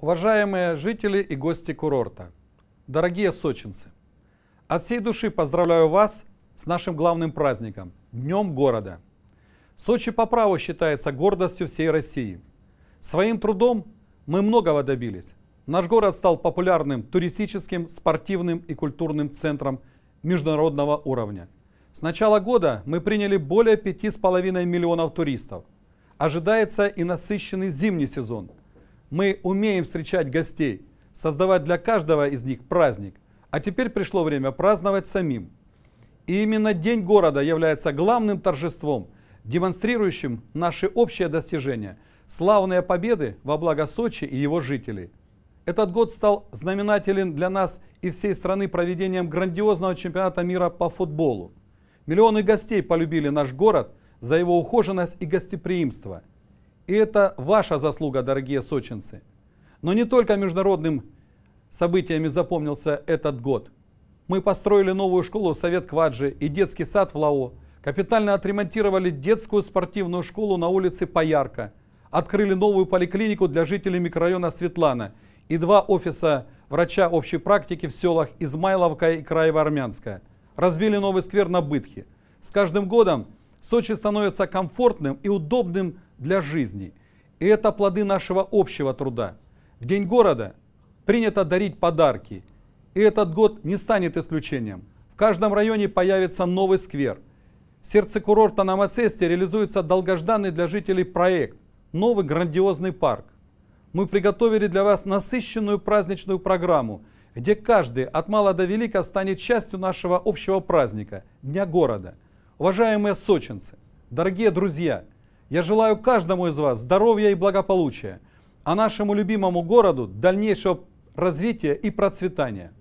Уважаемые жители и гости курорта, дорогие сочинцы, от всей души поздравляю вас с нашим главным праздником – Днем города. Сочи по праву считается гордостью всей России. Своим трудом мы многого добились. Наш город стал популярным туристическим, спортивным и культурным центром международного уровня. С начала года мы приняли более 5,5 миллионов туристов. Ожидается и насыщенный зимний сезон – мы умеем встречать гостей, создавать для каждого из них праздник. А теперь пришло время праздновать самим. И именно День города является главным торжеством, демонстрирующим наши общие достижения, славные победы во благо Сочи и его жителей. Этот год стал знаменателен для нас и всей страны проведением грандиозного чемпионата мира по футболу. Миллионы гостей полюбили наш город за его ухоженность и гостеприимство – и это ваша заслуга, дорогие сочинцы. Но не только международным событиями запомнился этот год. Мы построили новую школу Совет Кваджи и детский сад в Лао, капитально отремонтировали детскую спортивную школу на улице Поярка, открыли новую поликлинику для жителей микрорайона Светлана и два офиса врача общей практики в селах Измайловка и Краево-Армянская. Разбили новый сквер на Бытхе. С каждым годом Сочи становится комфортным и удобным для жизни. И это плоды нашего общего труда. В День города принято дарить подарки. И этот год не станет исключением. В каждом районе появится новый сквер. В сердце курорта на Мацесте реализуется долгожданный для жителей проект «Новый грандиозный парк». Мы приготовили для вас насыщенную праздничную программу, где каждый от мала до велика станет частью нашего общего праздника – Дня города. Уважаемые сочинцы, дорогие друзья – я желаю каждому из вас здоровья и благополучия, а нашему любимому городу дальнейшего развития и процветания.